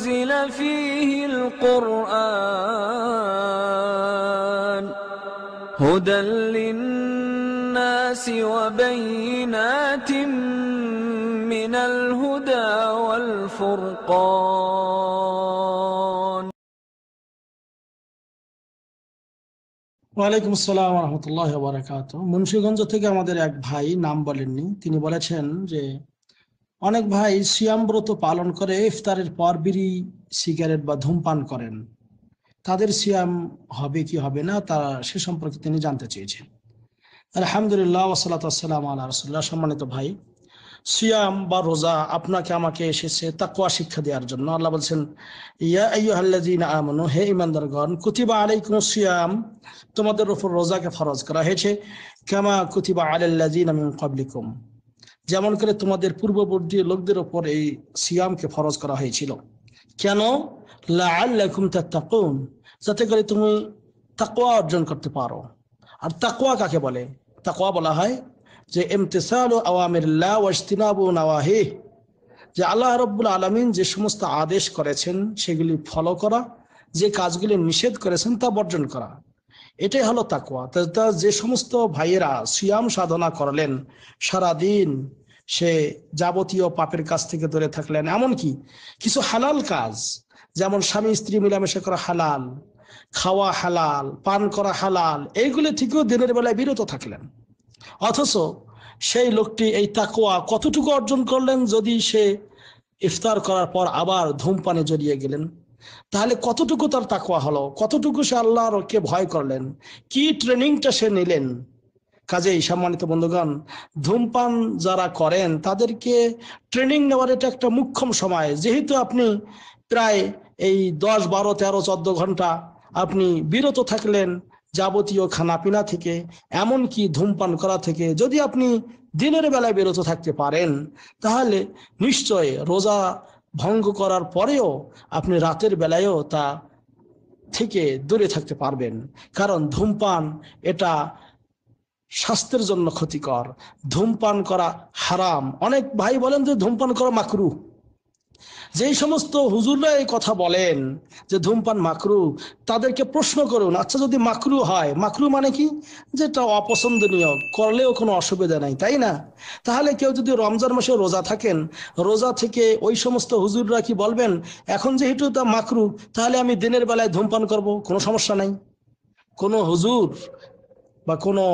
أنزل فيه القرآن هدى للناس وبينات من الهدى والفرقان ওয়ালাইকুম আসসালাম রহমতুল্লাহ বারাকাত মুন্সীগঞ্জ থেকে আমাদের এক ভাই নাম বলেননি তিনি বলেছেন যে অনেক ভাই সিয়াম ব্রত পালন করে ইফতারের পর বিড়ি সিগারেট বা ধূমপান করেন তাদের সিয়াম হবে কি হবে না তা সে সম্পর্কে তিনি জানতে চেয়েছেন আলহামদুলিল্লাহ ওসালাতাম আল্লাহ রসুল্লাহ সম্মানিত ভাই সিয়াম বা রোজা আপনাকে আমাকে এসেছে তাকুয়া শিক্ষা দেওয়ার জন্য আল্লাহ বলছেন ইয়া আমানু হে ইমানদারগণ কুতিবা আলাইকুম সিয়াম তোমাদের উপর রোজাকে ফরজ করা হয়েছে কেমা কুতিবা আলাল্লাজিন আমিন কবলিকুম যেমন করে তোমাদের পূর্ববর্তী লোকদের ওপর এই সিয়ামকে ফরজ করা হয়েছিল কেন যাতে করে তুমি তাকোয়া অর্জন করতে পারো আর তাকোয়া কাকে বলে তাকোয়া বলা হয় যে এমতেসাল আওয়ামের লাহে যে আল্লাহ রব্বুল আলামিন যে সমস্ত আদেশ করেছেন সেগুলি ফলো করা যে কাজগুলি নিষেধ করেছেন তা বর্জন করা এটাই হলো তাকুয়া যে সমস্ত ভাইয়েরা সিয়াম সাধনা করলেন সারাদিন সে যাবতীয় পাপের কাছ থেকে দূরে থাকলেন এমনকি কিছু হালাল কাজ যেমন স্বামী স্ত্রী মিলামেশা করা হালাল খাওয়া হালাল পান করা হালাল এইগুলি থেকেও দিনের বেলায় বিরত থাকলেন অথচ সেই লোকটি এই তাকুয়া কতটুকু অর্জন করলেন যদি সে ইফতার করার পর আবার ধূমপানে জড়িয়ে গেলেন তাহলে কতটুকু তার তাকুয়া হলো কতটুকু সে কে ভয় করলেন কি ট্রেনিংটা সে নিলেন কাজেই সম্মানিত বন্ধুগণ ধূমপান যারা করেন তাদেরকে ট্রেনিং নেওয়ার এটা একটা মুখ্যম সময় যেহেতু আপনি প্রায় এই দশ বারো তেরো চোদ্দ ঘন্টা আপনি বিরত থাকলেন যাবতীয় খানাপিনা থেকে এমন কি ধূমপান করা থেকে যদি আপনি দিনের বেলায় বিরত থাকতে পারেন তাহলে নিশ্চয় রোজা ভঙ্গ করার পরেও আপনি রাতের বেলায়ও তা থেকে দূরে থাকতে পারবেন কারণ ধূমপান এটা স্বাস্থ্যের জন্য ক্ষতিকর ধূমপান করা হারাম অনেক ভাই বলেন যে ধূমপান করা মাকরু যেই সমস্ত হুজুররা এই কথা বলেন যে ধূমপান মাকরু তাদেরকে প্রশ্ন করুন আচ্ছা যদি মাকরু হয় মাকরু মানে কি যেটা অপছন্দনীয় করলেও কোনো অসুবিধা নাই তাই না তাহলে কেউ যদি রমজান মাসে রোজা থাকেন রোজা থেকে ওই সমস্ত হুজুররা কি বলবেন এখন যেহেতু তা মাকরু তাহলে আমি দিনের বেলায় ধূমপান করব কোনো সমস্যা নাই কোনো হুজুর বা কোনো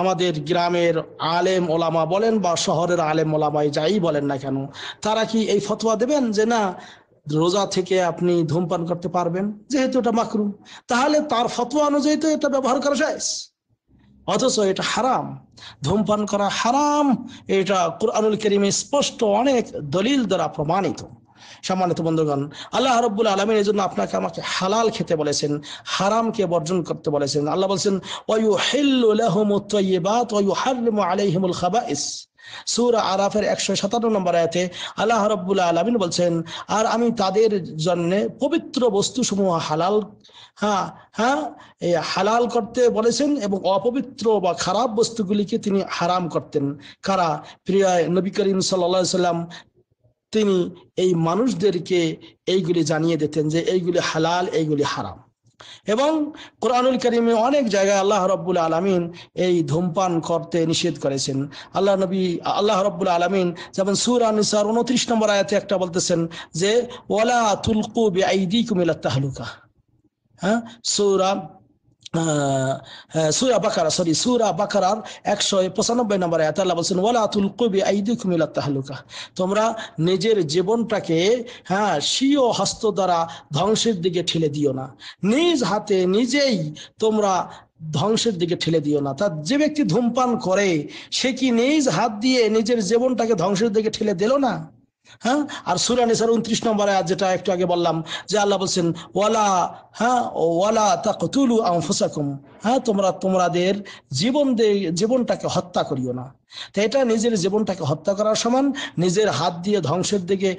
আমাদের গ্রামের আলেম ওলামা বলেন বা শহরের আলেম ওলামাই যাই বলেন না কেন তারা কি এই ফতোয়া দেবেন যে না রোজা থেকে আপনি ধূমপান করতে পারবেন যেহেতু এটা মাকরু তাহলে তার ফতোয়া অনুযায়ী তো এটা ব্যবহার করা যায় অথচ এটা হারাম ধূমপান করা হারাম এটা কোরআনুল করিমে স্পষ্ট অনেক দলিল দ্বারা প্রমাণিত সম্মানিত বন্ধুগণ আল্লাহ রব্বুল আলমের এই জন্য আপনাকে আমাকে হালাল খেতে বলেছেন হারামকে বর্জন করতে বলেছেন আল্লাহ বলছেন ওয়ু হেল্লুবাত ওয়ু হারম আলাইহিমুল খাবাইস সুর আরাফের একশো সাতান্ন নম্বর আয়াতে আল্লাহ রব্বুল আলমিন বলছেন আর আমি তাদের জন্য পবিত্র বস্তুসমূহ হালাল হ্যাঁ হ্যাঁ এই হালাল করতে বলেছেন এবং অপবিত্র বা খারাপ বস্তুগুলিকে তিনি হারাম করতেন কারা প্রিয় নবী করিম সাল্লা সাল্লাম তিনি এই মানুষদেরকে এইগুলি জানিয়ে দিতেন যে এইগুলি হালাল এইগুলি হারাম এবং কোরআনুল করিমে অনেক জায়গায় আল্লাহ রব্বুল আলমিন এই ধূমপান করতে নিষেধ করেছেন আল্লাহ নবী আল্লাহ রব্বুল আলমিন যেমন সুর আনিসার উনত্রিশ নম্বর আয়াতে একটা বলতেছেন যে ওলা তুলকু বেআইদি কুমিল্লা তাহলুকা হ্যাঁ সৌরা সুরা বাকারা সরি সুরা বাকারার একশো পঁচানব্বই তোমরা নিজের জীবনটাকে হ্যাঁ স্বীয় হস্ত দ্বারা ধ্বংসের দিকে ঠেলে দিও না নিজ হাতে নিজেই তোমরা ধ্বংসের দিকে ঠেলে দিও না তার যে ব্যক্তি ধূমপান করে সে কি নিজ হাত দিয়ে নিজের জীবনটাকে ধ্বংসের দিকে ঠেলে দিল না হ্যাঁ আর সুরা নিসার উনত্রিশ নম্বর আয়াত যেটা একটু আগে বললাম যে আল্লাহ বলছেন ওয়ালা হ্যাঁ ওয়ালা তাকতুলু আনফুসাকুম হ্যাঁ তোমরা তোমাদের জীবন জীবনটাকে হত্যা করিও না তো এটা নিজের জীবনটাকে হত্যা করার সমান নিজের হাত দিয়ে ধ্বংসের দিকে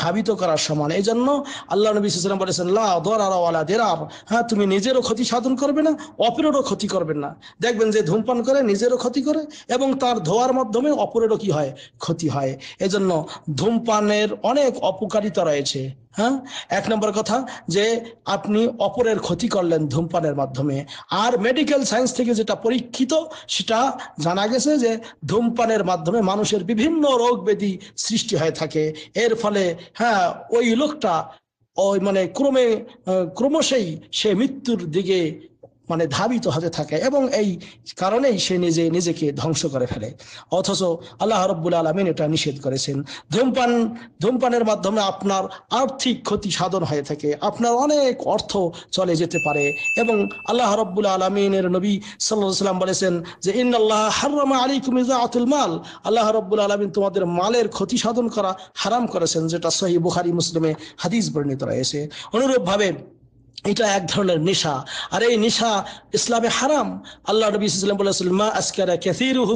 ধাবিত করার সমান এই জন্য আল্লাহ নবী বলেছেন হ্যাঁ তুমি নিজেরও ক্ষতি সাধন করবে না অপরেরও ক্ষতি করবেন না দেখবেন যে ধূমপান করে নিজেরও ক্ষতি করে এবং তার ধোয়ার মাধ্যমে অপরেরও কি হয় ক্ষতি হয় এজন্য ধূমপানের অনেক অপকারিতা রয়েছে হ্যাঁ এক নম্বর কথা যে আপনি অপরের ক্ষতি করলেন ধূমপানের মাধ্যমে আর মেডিকেল সায়েন্স থেকে যেটা পরীক্ষিত সেটা জানা গেছে যে ধূমপানের মাধ্যমে মানুষের বিভিন্ন রোগ ব্যাধি সৃষ্টি হয়ে থাকে এর ফলে হ্যাঁ ওই লোকটা ওই মানে ক্রমে ক্রমশই সে মৃত্যুর দিকে মানে ধাবিত হতে থাকে এবং এই কারণেই সে নিজে নিজেকে ধ্বংস করে ফেলে অথচ আল্লাহ রব্বুল আলমিন এটা নিষেধ করেছেন ধূমপান ধূমপানের মাধ্যমে আপনার আর্থিক ক্ষতি সাধন হয়ে থাকে আপনার অনেক অর্থ চলে যেতে পারে এবং আল্লাহ রব্বুল আলমিনের নবী সাল্লাহ সাল্লাম বলেছেন যে ইন আল্লাহ হার্রমা আলী কুমিজা আতুল মাল আল্লাহ রব্বুল আলমিন তোমাদের মালের ক্ষতি সাধন করা হারাম করেছেন যেটা সহি বুখারি মুসলিমে হাদিস বর্ণিত রয়েছে অনুরূপভাবে এটা এক ধরনের নেশা আর এই নেশা ইসলামে হারাম আল্লাহ নবী ইসলাম বলেছিল মা আজকারা ক্যাথিরুহু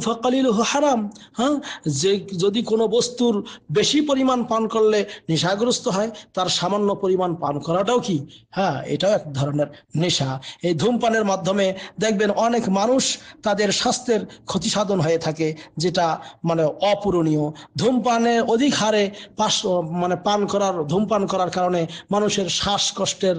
হু হারাম হ্যাঁ যে যদি কোনো বস্তুর বেশি পরিমাণ পান করলে নেশাগ্রস্ত হয় তার সামান্য পরিমাণ পান করাটাও কি হ্যাঁ এটাও এক ধরনের নেশা এই ধূমপানের মাধ্যমে দেখবেন অনেক মানুষ তাদের স্বাস্থ্যের ক্ষতি সাধন হয়ে থাকে যেটা মানে অপূরণীয় ধূমপানে অধিক হারে পাশ মানে পান করার ধূমপান করার কারণে মানুষের শ্বাসকষ্টের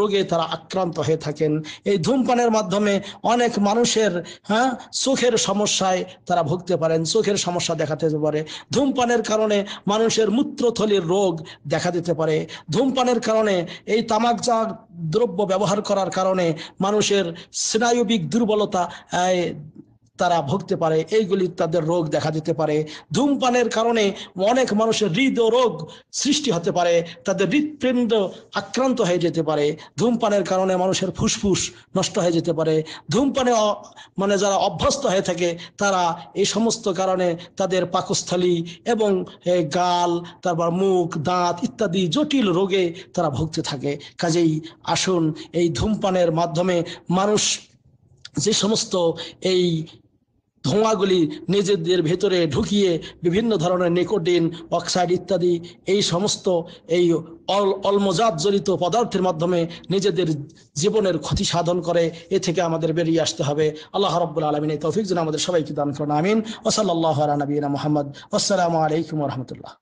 রোগে তারা আক্রান্ত হয়ে থাকেন এই ধূমপানের মাধ্যমে অনেক মানুষের হ্যাঁ চোখের সমস্যায় তারা ভুগতে পারেন চোখের সমস্যা দেখা দিতে পারে ধূমপানের কারণে মানুষের মূত্রথলির রোগ দেখা দিতে পারে ধূমপানের কারণে এই তামাক দ্রব্য ব্যবহার করার কারণে মানুষের স্নায়ুবিক দুর্বলতা তারা ভুগতে পারে এইগুলি তাদের রোগ দেখা দিতে পারে ধূমপানের কারণে অনেক মানুষের হৃদ রোগ সৃষ্টি হতে পারে তাদের হৃদপিণ্ড আক্রান্ত হয়ে যেতে পারে ধূমপানের কারণে মানুষের ফুসফুস নষ্ট হয়ে যেতে পারে ধূমপানে মানে যারা অভ্যস্ত হয়ে থাকে তারা এই সমস্ত কারণে তাদের পাকস্থলী এবং গাল তারপর মুখ দাঁত ইত্যাদি জটিল রোগে তারা ভুগতে থাকে কাজেই আসুন এই ধূমপানের মাধ্যমে মানুষ যে সমস্ত এই ধোঁয়াগুলি নিজেদের ভেতরে ঢুকিয়ে বিভিন্ন ধরনের নিকোটিন অক্সাইড ইত্যাদি এই সমস্ত এই অলমজাত জড়িত পদার্থের মাধ্যমে নিজেদের জীবনের ক্ষতি সাধন করে এ থেকে আমাদের বেরিয়ে আসতে হবে আল্লাহ রব্বুল আলমিন এই তৌফিক জন আমাদের সবাইকে দান করুন আমিন ওসাল্লাহ নবীনা মোহাম্মদ আসসালামু আলাইকুম রহমতুল্লাহ